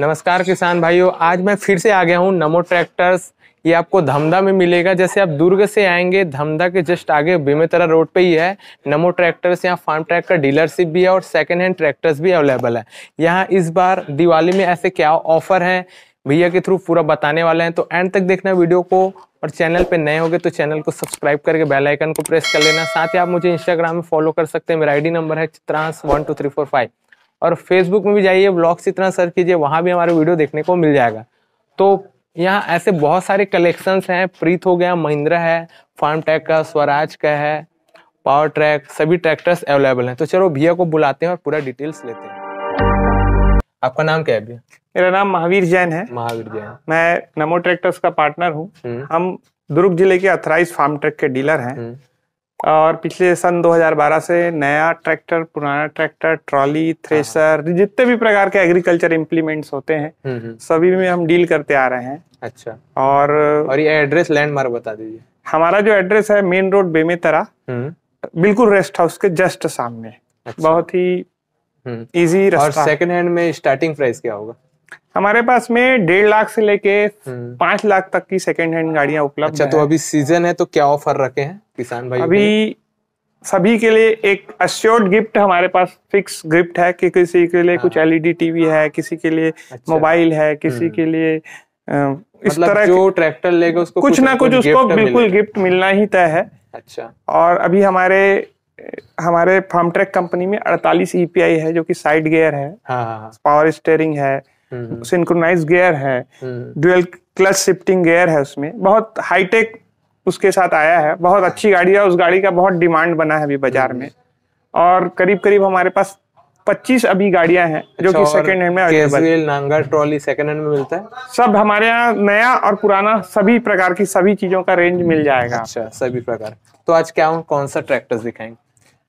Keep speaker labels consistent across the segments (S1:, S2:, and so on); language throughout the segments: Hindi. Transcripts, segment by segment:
S1: नमस्कार किसान भाइयों आज मैं फिर से आ गया हूँ नमो ट्रैक्टर्स ये आपको धमदा में मिलेगा जैसे आप दुर्ग से आएंगे धमदा के जस्ट आगे बेमेतरा रोड पे ही है नमो ट्रैक्टर्स यहाँ फार्म ट्रैक्टर डीलरशिप भी है और सेकेंड हैंड ट्रैक्टर्स भी अवेलेबल है यहाँ इस बार दिवाली में ऐसे क्या ऑफर है भैया के थ्रू पूरा बताने वाले हैं तो एंड तक देखना वीडियो को और चैनल पे नए होगे तो चैनल को सब्सक्राइब करके बेल आइकन को प्रेस कर लेना साथ ही आप मुझे इंस्टाग्राम में फॉलो कर सकते हैं मेरा आईडी नंबर है Chitransh one two three four five और फेसबुक में भी जाइए ब्लॉग्स इतना सर्च कीजिए वहाँ भी हमारे वीडियो देखने को मिल जाएगा तो यहाँ ऐसे बहुत सारे कलेक्शंस हैं प्रीत हो गया महिंद्रा है फार्म ट्रैक का स्वराज का है पावर ट्रैक सभी
S2: ट्रैक्टर्स अवेलेबल हैं तो चलो भैया को बुलाते हैं और पूरा डिटेल्स लेते हैं आपका नाम क्या है भैया मेरा नाम महावीर जैन है महावीर जैन मैं नमो ट्रैक्टर्स का पार्टनर हूँ हम्म। हम दुर्ग जिले के अथराइज फार्म ट्रैक के डीलर हैं हम्म। और पिछले सन 2012 से नया ट्रैक्टर पुराना ट्रैक्टर ट्रॉली थ्रेसर हाँ, हाँ। जितने भी प्रकार के एग्रीकल्चर इम्प्लीमेंट्स होते हैं हम्म, हम्म। सभी में हम डील करते आ रहे हैं अच्छा और और ये एड्रेस लैंडमार्क बता दीजिए हमारा जो एड्रेस है मेन रोड बेमेतरा हम्म। बिल्कुल रेस्ट हाउस के जस्ट सामने अच्छा। बहुत ही इजी और सेकंड हैंड में स्टार्टिंग प्राइस क्या होगा हमारे पास में डेढ़ लाख से लेके हम्म। पांच लाख तक की सेकेंड हैंड गाड़ियां उपलब्ध अच्छा तो अभी सीजन है तो क्या ऑफर रखे हैं किसान भाई अभी सभी के लिए एक अश्योर्ड गिफ्ट हमारे पास फिक्स गिफ्ट है कि किसी के लिए कुछ एलईडी हाँ। टीवी है किसी के लिए अच्छा। मोबाइल है किसी हम्म। के लिए इस मतलब तरह जो ट्रैक्टर लेगा उसको कुछ, ना कुछ उसको बिल्कुल गिफ्ट मिलना ही तय है अच्छा और अभी हमारे हमारे फार्म ट्रैक कंपनी में 48 ईपीआई e है जो कि साइड गियर है पावर हाँ, स्टेयरिंग हाँ, है हम्म। सिंक्रोनाइज गियर है ड्यूअल क्लच शिफ्टिंग गियर है उसमें बहुत हाईटेक उसके साथ आया है बहुत अच्छी गाड़ी है उस गाड़ी का बहुत डिमांड बना है अभी बाजार हम्म। में और करीब करीब हमारे पास 25 अभी गाड़ियां हैं जो अच्छा, कि सेकंड हैंड में अवेलेबल
S1: नांगा ट्रॉली सेकंड हैंड में मिलता
S2: है सब हमारे यहाँ नया और पुराना सभी प्रकार की सभी
S1: चीजों का रेंज मिल जाएगा अच्छा सभी प्रकार तो आज क्या कौन सा ट्रैक्टर दिखाएंगे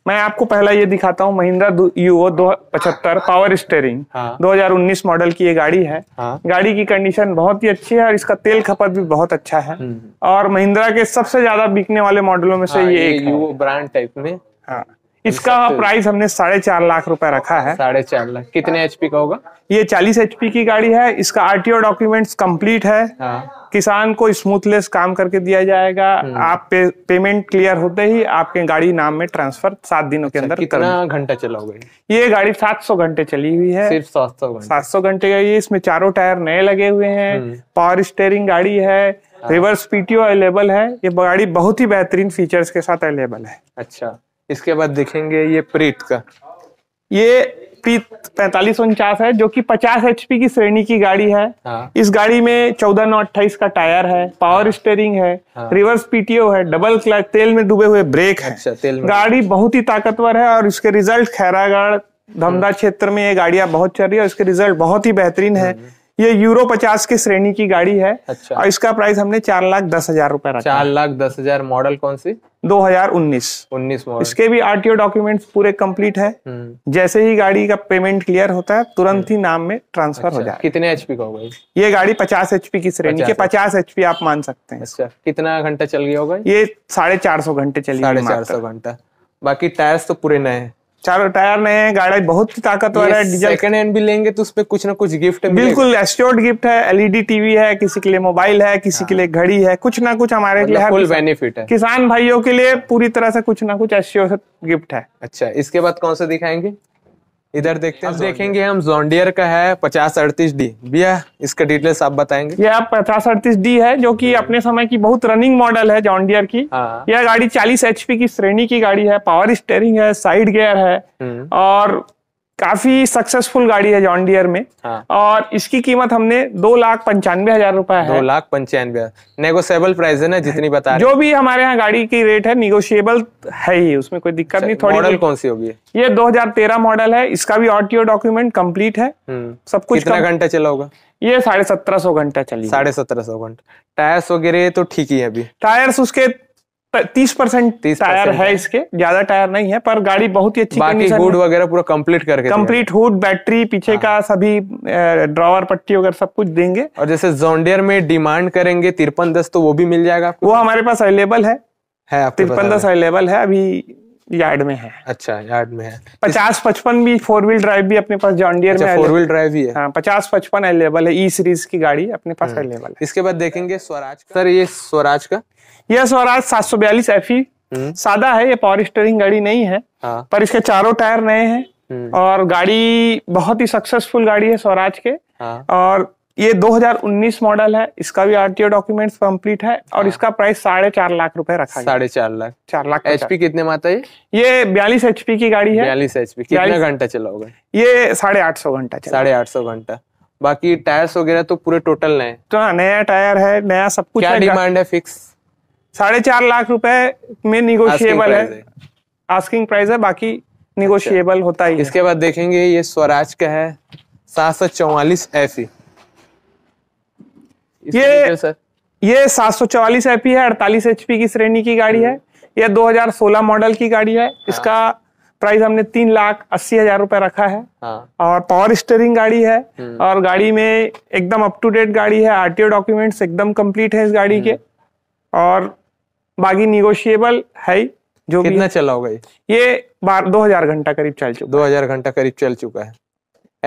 S2: मैं आपको पहला ये दिखाता हूँ महिंद्रा यूओ दो पचहत्तर पावर स्टेयरिंग हाँ। 2019 मॉडल हाँ। की ये गाड़ी है हाँ। गाड़ी की कंडीशन बहुत ही अच्छी है और इसका तेल खपत भी बहुत अच्छा है हम्म। और महिंद्रा के सबसे ज्यादा बिकने वाले मॉडलों में से हाँ, ये, ये
S1: एक ब्रांड टाइप में हाँ
S2: इसका प्राइस हमने साढ़े चार लाख रुपए रखा है साढ़े चार लाख कितने एचपी का होगा ये चालीस एचपी की गाड़ी है इसका आरटीओ डॉक्यूमेंट्स कंप्लीट है हाँ। किसान को स्मूथलेस काम करके दिया जाएगा हम्म। आप पे, पेमेंट क्लियर होते ही आपके गाड़ी नाम में ट्रांसफर सात दिनों के अच्छा, अंदर कितना घंटा चलाओगे ये गाड़ी सात सौ घंटे चली हुई है सिर्फ सात सौ सात सौ घंटे का ये इसमें चारों टायर नए लगे हुए हैं पावर हम्म। स्टेयरिंग गाड़ी है रिवर्स पीटीओ अवेलेबल है ये गाड़ी बहुत ही बेहतरीन फीचर्स के साथ अवेलेबल है अच्छा इसके बाद देखेंगे
S1: ये प्रीत का
S2: ये प्रीत पैतालीस उनचास है जो कि 50 एच की श्रेणी की गाड़ी है हाँ। इस गाड़ी में चौदह नौ अट्ठाईस का टायर है पावर हाँ। स्टेयरिंग है हाँ। रिवर्स पीटीओ है डबल क्लच तेल में डूबे हुए ब्रेक है अच्छा, तेल में गाड़ी बहुत ही ताकतवर है और इसके रिजल्ट खैरागढ़ धमदा हाँ। क्षेत्र में ये गाड़ियां बहुत चल रही है इसके रिजल्ट बहुत ही बेहतरीन है हाँ। ये यूरो पचास की श्रेणी की गाड़ी है अच्छा और इसका प्राइस हमने चार लाख दस हजार रूपए
S1: चार लाख दस हजार मॉडल कौन सी दो उन्नीस उन्नीस मॉडल इसके
S2: भी आरटीओ डॉक्यूमेंट्स पूरे कंप्लीट है हम्म। जैसे ही गाड़ी का पेमेंट क्लियर होता है तुरंत ही हम्म। नाम में ट्रांसफर अच्छा, हो जाए
S1: कितने एचपी का होगा
S2: ये गाड़ी पचास एचपी की श्रेणी के पचास एचपी आप मान सकते हैं अच्छा
S1: कितना घंटा चल गया होगा
S2: ये साढ़े चार सौ घंटे चली साढ़े चार सौ घंटा
S1: बाकी टायर्स तो पूरे नए
S2: हैं चारों टायर नए हैं गाड़ी बहुत ही ताकतवर है डीजल सेकंड हैंड भी लेंगे तो उसमें कुछ ना कुछ
S1: गिफ्ट है बिल्कुल
S2: एस्योर्ड गिफ्ट है एलईडी टीवी है किसी के लिए मोबाइल है किसी के हाँ। लिए घड़ी है कुछ ना कुछ हमारे मतलब लिए फुल बेनिफिट है किसान भाइयों के लिए पूरी तरह से कुछ ना कुछ एस्योर गिफ्ट है
S1: अच्छा इसके बाद कौन सा दिखाएंगे इधर देखते हैं हाँ, देखेंगे हम जोंडियर का है पचास अड़तीस डी भैया इसका डिटेल्स आप बताएंगे
S2: ये आप पचास अड़तीस डी है जो कि अपने समय की बहुत रनिंग मॉडल है जोंडियर की हाँ। यह गाड़ी चालीस एचपी की श्रेणी की गाड़ी है पावर स्टेयरिंग है साइड गियर है हम्म। और काफी सक्सेसफुल गाड़ी है जॉन डियर में हाँ। और इसकी कीमत हमने दो लाख पंचानवे हजार रूपए है दो
S1: लाख पंचानवे नेगोशियबल प्राइस है
S2: ना जितनी बता जो भी हमारे यहाँ गाड़ी की रेट है निगोशियबल है ही उसमें कोई दिक्कत अच्छा, नहीं थोड़ी मॉडल कौन सी होगी ये 2013 मॉडल है इसका भी ऑटियो डॉक्यूमेंट कम्प्लीट है हम्म। सब कुछ कितना घंटा चला होगा ये साढ़े सत्रह सौ घंटा चलिए साढ़े सत्रह सौ घंटा टायर्स वगैरह तो ठीक ही है अभी टायर्स उसके तीस परसेंट टायर है इसके ज्यादा टायर नहीं है पर गाड़ी बहुत ही अच्छी हुड
S1: वगैरह पूरा कंप्लीट करके कंप्लीट
S2: हुड बैटरी पीछे का हाँ। सभी
S1: ड्रॉवर पट्टी वगैरह सब कुछ देंगे और जैसे जोंडियर में डिमांड करेंगे तिरपन दस तो वो भी मिल जाएगा
S2: वो हमारे पास अवेलेबल है, तिरपन दस अवेलेबल है अभी यार्ड में है अच्छा यार्ड में है पचास पचपन भी फोर व्हील ड्राइव भी अपने पास जॉन्डियर अच्छा, में फोर व्हील ड्राइव भी है हाँ, पचास पचपन अवेलेबल है ई सीरीज की गाड़ी अपने पास अवेलेबल हम्म। है इसके बाद देखेंगे स्वराज सर ये स्वराज का यह स्वराज सात सौ बयालीस एफ e. हम्म। सादा है ये पावर स्टेरिंग गाड़ी नहीं है हाँ। पर इसके चारों टायर नए हैं हम्म। और गाड़ी बहुत ही सक्सेसफुल गाड़ी है स्वराज के हाँ। और ये 2019 मॉडल है इसका भी आरटीओ डॉक्यूमेंट्स कंप्लीट है और हाँ। इसका प्राइस साढ़े चार लाख रुपए रखा है साढ़े चार लाख चार लाख एचपी कितने में आता है ये बयालीस एचपी की गाड़ी है बयालीस एचपी कितना घंटा चला होगा ये साढ़े आठ सौ घंटा साढ़े आठ सौ घंटा
S1: बाकी टायर्स वगैरह तो पूरे टोटल नए
S2: तो हाँ, नया टायर है नया सब कुछ क्या डिमांड है फिक्स साढ़े चार लाख रुपए में निगोशिएबल है आस्किंग प्राइस है बाकी निगोशिएबल अच्छा। होता ही इसके बाद देखेंगे ये स्वराज का है सात सौ चौवालीस एफ e। ये सर ये सात सौ चौवालीस एफ e है अड़तालीस एच की श्रेणी की गाड़ी है यह 2016 मॉडल की गाड़ी है हाँ। इसका प्राइस हमने तीन लाख अस्सी हजार रुपए रखा है हाँ। और पावर स्टेरिंग गाड़ी है हम्म। और गाड़ी में एकदम अप टू डेट गाड़ी है आरटीओ डॉक्यूमेंट्स एकदम कंप्लीट है इस गाड़ी हम्म। के और बाकी निगोशिएबल है जो कितना चला होगा ये बार दो हजार घंटा करीब चल चुका दो हजार घंटा करीब चल चुका है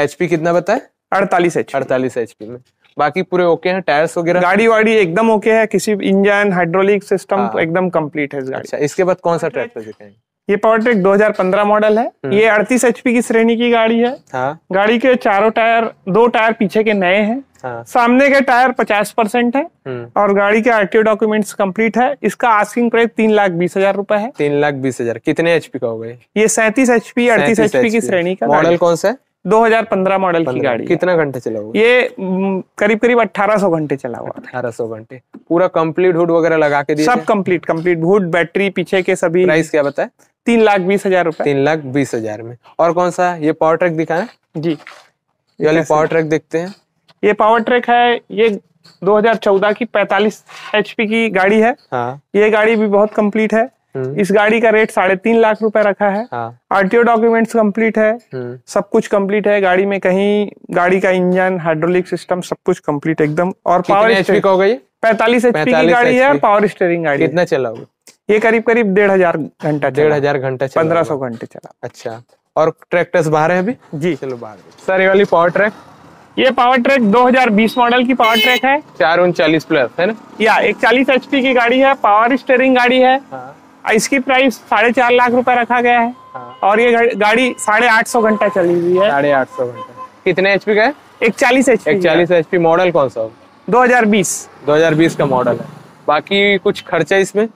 S2: एचपी कितना बताए अड़तालीस
S1: एच अड़तालीस एचपी में बाकी पूरे ओके हैं
S2: टायर्स वगैरह गाड़ी वाड़ी एकदम ओके है किसी इंजन हाइड्रोलिक सिस्टम एकदम कंप्लीट है इस गाड़ी अच्छा इसके बाद कौन सा ट्रैक्टर दिखाएंगे ये पावर हजार 2015 मॉडल है हम्म। ये 38 एचपी की श्रेणी की गाड़ी है हाँ। गाड़ी के चारों टायर दो टायर पीछे के नए हैं हाँ। सामने के टायर 50 परसेंट है हम्म। और गाड़ी के आरटीओ डॉक्यूमेंट्स कंप्लीट है इसका आस्किंग प्राइस तीन लाख बीस हजार रूपए है तीन लाख बीस हजार कितने एचपी का हो गए ये सैंतीस एचपी अड़तीस एचपी की श्रेणी का मॉडल कौन सा पंद्रह मॉडल की गाड़ी कितना घंटे चला हुआ ये करीब करीब सौ घंटे चला हुआ सौ घंटे पूरा कंप्लीट हुड वगैरह लगा के सब कंप्लीट कंप्लीट हुड बैटरी पीछे के सभी प्राइस क्या बताए तीन लाख बीस हजार रूपए तीन
S1: लाख बीस हजार में
S2: और कौन सा ये पावर ट्रैक है जी
S1: ये वाली पावर ट्रैक
S2: देखते हैं ये पावर ट्रैक है ये 2014 की 45 एचपी की गाड़ी है हाँ। ये गाड़ी भी बहुत कंप्लीट है हम्म। इस गाड़ी का रेट साढ़े तीन लाख रुपए रखा है आरटीओ डॉक्यूमेंट्स कंप्लीट है हम्म। सब कुछ कंप्लीट है गाड़ी में कहीं गाड़ी का इंजन हाइड्रोलिक सिस्टम सब कुछ कंप्लीट एकदम और पावर एचपी का होगा पैतालीस एचपी की गाड़ी है और पावर स्टेयरिंग गाड़ी कितना चला होगा ये करीब करीब डेढ़ हजार घंटा डेढ़ हजार घंटा पंद्रह सौ घंटे चला अच्छा और ट्रैक्टर्स बाहर है अभी जी चलो बाहर सर ये वाली पावर ट्रैक ये पावर ट्रैक 2020 मॉडल की पावर ट्रैक है चार उनचालीस प्लस है ना या एक चालीस एच की गाड़ी है पावर स्टेयरिंग गाड़ी है
S1: हाँ।
S2: इसकी प्राइस साढ़े चार लाख रुपए रखा गया है हाँ। और ये गाड़ी साढ़े आठ सौ घंटा चली हुई है साढ़े आठ सौ घंटा कितने पी का है एक चालीस
S1: एच एक चालीस एच मॉडल कौन सा दो हजार बीस दो हजार बीस का मॉडल है बाकी
S2: कुछ खर्चा इसमें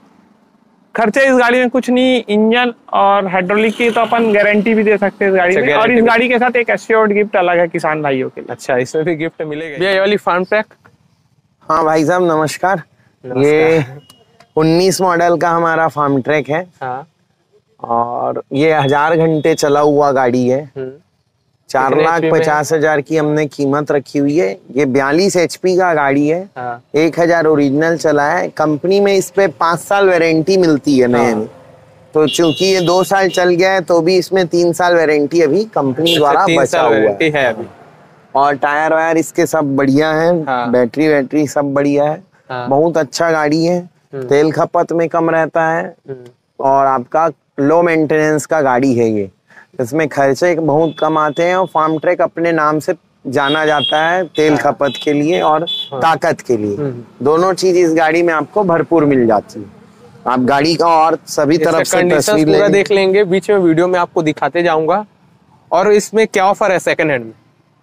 S2: खर्चे इस गाड़ी में कुछ नहीं इंजन और हाइड्रोलिक की तो अपन गारंटी भी दे सकते हैं इस गाड़ी अच्छा, में और इस गाड़ी के साथ एक एश्योर्ड गिफ्ट अलग है किसान भाइयों के लिए अच्छा इसमें भी गिफ्ट मिलेगा ये वाली फार्म ट्रैक
S3: हाँ भाई साहब नमस्कार, ये उन्नीस मॉडल का हमारा फार्म ट्रैक है हाँ। और ये हजार घंटे चला हुआ गाड़ी है हम्म। चार लाख पचास हजार की हमने कीमत रखी हुई है ये बयालीस एच का गाड़ी है हाँ। एक हजार ओरिजिनल चला है कंपनी में इस पे पांच साल वारंटी मिलती है नए में हाँ। तो चूंकि ये दो साल चल गया है तो भी इसमें तीन साल वारंटी अभी कंपनी अच्छा, द्वारा बचा हुआ है अभी और टायर वायर इसके सब बढ़िया है हाँ। बैटरी वैटरी सब बढ़िया है हाँ। बहुत अच्छा गाड़ी है हम्म। तेल खपत में कम रहता है
S1: हम्म।
S3: और आपका लो मेंटेनेंस का गाड़ी है ये इसमें खर्चे बहुत कम आते हैं और फार्म ट्रैक अपने नाम से जाना जाता है तेल हाँ। खपत के लिए और हाँ। ताकत के लिए हम्म। दोनों चीज इस गाड़ी में आपको भरपूर मिल जाती है आप गाड़ी का और सभी तरफ से तस्वीर ले देख
S1: लेंगे बीच में वीडियो में आपको दिखाते जाऊंगा और इसमें क्या ऑफर है सेकंड हैंड में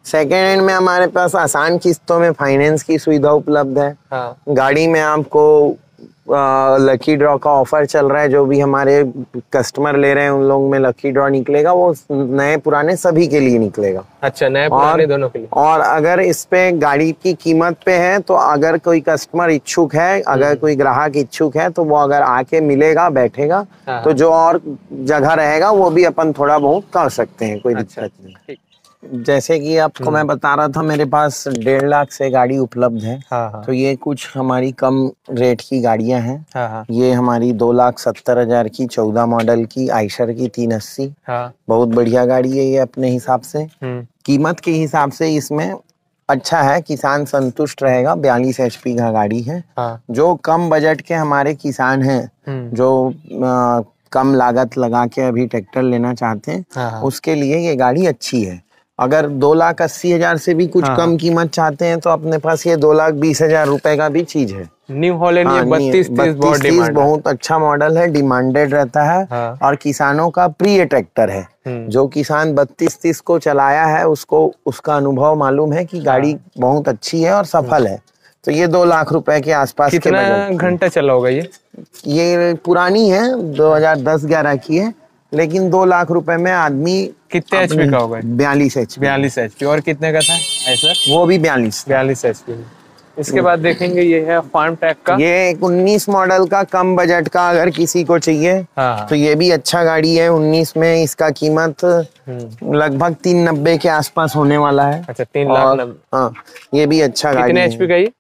S1: सेकेंड हैंड में हमारे
S3: पास आसान किस्तों में फाइनेंस की सुविधा उपलब्ध है हाँ। गाड़ी में आपको लकी ड्रॉ का ऑफर चल रहा है जो भी हमारे कस्टमर ले रहे हैं उन लोग में लकी ड्रॉ निकलेगा वो नए पुराने सभी के लिए निकलेगा
S1: अच्छा नए पुराने और, दोनों के लिए और अगर
S3: इस पे गाड़ी की कीमत पे है तो अगर कोई कस्टमर इच्छुक है अगर हम्म। कोई ग्राहक इच्छुक है तो वो अगर आके मिलेगा बैठेगा हाँ, तो हाँ। जो और जगह रहेगा वो भी अपन थोड़ा बहुत कर सकते हैं कोई अच्छा, दिक्कत नहीं जैसे कि आपको मैं हम्म। बता रहा था मेरे पास डेढ़ लाख से गाड़ी उपलब्ध है हाँ हा। तो ये कुछ हमारी कम रेट की गाड़ियां हैं हाँ हा। ये हमारी दो लाख सत्तर हजार की चौदह मॉडल की आइशर की तीन अस्सी हाँ। बहुत बढ़िया गाड़ी है ये अपने हिसाब से हम्म। कीमत के हिसाब से इसमें अच्छा है किसान संतुष्ट रहेगा बयालीस एच पी का गाड़ी है हाँ। जो कम बजट के हमारे किसान हैं हम्म। जो आ, कम लागत लगा के अभी ट्रैक्टर लेना चाहते हैं हाँ।, हाँ। उसके लिए ये गाड़ी अच्छी है अगर दो लाख अस्सी हजार से भी कुछ हाँ। कम हाँ। कीमत चाहते हैं तो अपने पास ये दो लाख बीस हजार रुपए का भी चीज है
S1: न्यू हॉलैंड हाँ, बत्तीस बहुत, बहुत
S3: अच्छा मॉडल है डिमांडेड रहता है हाँ। और किसानों का प्रिय ट्रैक्टर है हम्म। जो किसान बत्तीस तीस को चलाया है उसको उसका अनुभव मालूम है कि गाड़ी हाँ। बहुत अच्छी है और सफल है तो ये दो लाख रुपए के आसपास कितना घंटा चला होगा ये ये पुरानी है 2010-11 की है लेकिन दो लाख रुपए में आदमी कितने एच का होगा
S1: बयालीस एच बयालीस एच और कितने का था ऐसा
S3: वो भी बयालीस बयालीस एच
S1: इसके बाद देखेंगे ये है फार्म टैक का ये एक उन्नीस
S3: मॉडल का कम बजट का अगर किसी को चाहिए हाँ। तो ये भी अच्छा गाड़ी है उन्नीस में इसका कीमत हम्म। लगभग तीन नब्बे के आसपास होने वाला है अच्छा तीन लाख हाँ ये भी अच्छा गाड़ी कितने एचपी का ये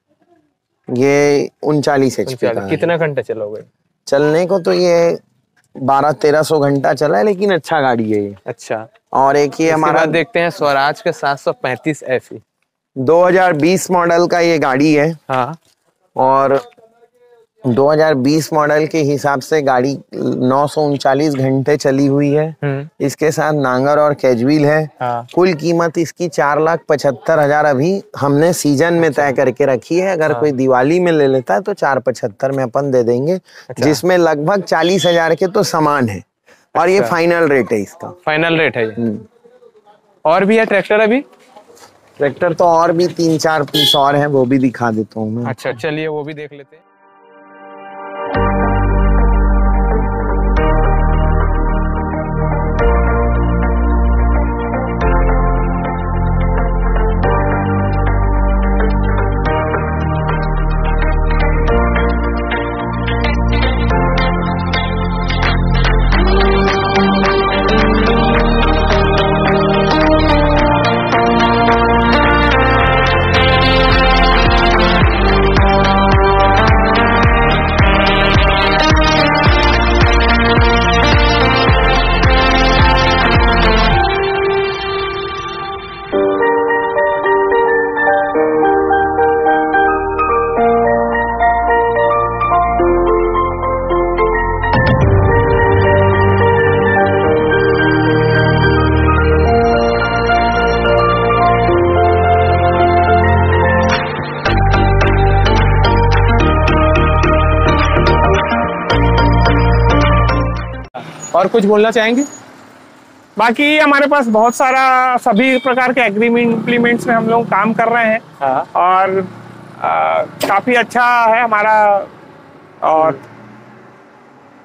S3: ये उनचालीस एचपी का कितना
S1: घंटा चलोगे
S3: चलने को तो ये बारह तेरह सौ घंटा चला है लेकिन अच्छा गाड़ी है ये अच्छा और एक ये हमारा देखते
S1: हैं स्वराज का सात सौ पैंतीस एफ
S3: बीस मॉडल का ये गाड़ी है हाँ और 2020 मॉडल के हिसाब से गाड़ी नौ घंटे चली हुई है हम्म। इसके साथ नांगर और कैजवील है हाँ। कुल कीमत इसकी चार लाख पचहत्तर हजार अभी हमने सीजन में तय करके रखी है अगर हाँ। कोई दिवाली में ले लेता है तो चार पचहत्तर में अपन दे देंगे अच्छा। जिसमें लगभग चालीस हजार के तो सामान है और अच्छा। ये फाइनल रेट है इसका
S1: फाइनल रेट है हम्म। और भी है ट्रैक्टर अभी ट्रैक्टर तो और
S3: भी तीन चार पीस और है वो भी दिखा देता हूँ मैं अच्छा
S1: चलिए वो भी देख लेते हैं
S2: और कुछ बोलना चाहेंगे बाकी हमारे पास बहुत सारा सभी प्रकार के एग्रीमेंट इम्प्लीमेंट्स में हम लोग काम कर रहे हैं हाँ। और काफ़ी अच्छा है हमारा और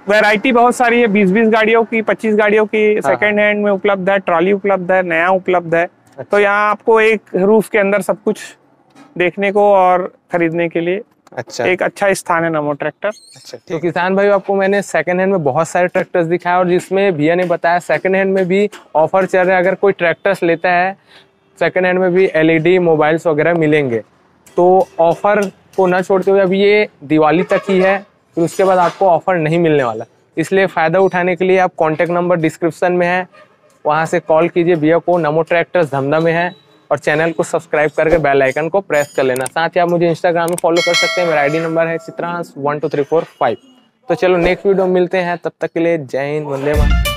S2: वैरायटी बहुत सारी है बीस बीस गाड़ियों की पच्चीस गाड़ियों की सेकेंड हाँ। हैंड में उपलब्ध है ट्रॉली उपलब्ध है नया उपलब्ध है अच्छा। तो यहाँ आपको एक रूफ के अंदर सब कुछ देखने को और खरीदने के लिए अच्छा एक अच्छा स्थान है नमो ट्रैक्टर
S1: अच्छा तो किसान भाई आपको मैंने सेकंड हैंड में बहुत सारे ट्रैक्टर्स दिखाए और जिसमें भैया ने बताया सेकंड हैंड में भी ऑफर चल रहा है अगर कोई ट्रैक्टर्स लेता है सेकंड हैंड में भी एलईडी मोबाइल्स e वगैरह मिलेंगे तो ऑफर को ना छोड़ते हुए अभी ये दिवाली तक ही है फिर उसके बाद आपको ऑफर नहीं मिलने वाला इसलिए फ़ायदा उठाने के लिए आप कॉन्टैक्ट नंबर डिस्क्रिप्सन में है वहाँ से कॉल कीजिए भैया को नमो ट्रैक्टर्स धमधा में है और चैनल को सब्सक्राइब करके बेल आइकन को प्रेस कर लेना साथ ही आप मुझे इंस्टाग्राम में फॉलो कर सकते हैं मेरा आईडी नंबर है Chitransh one two three four five तो चलो नेक्स्ट वीडियो मिलते हैं तब तक के लिए जय हिंद वंदे मातरम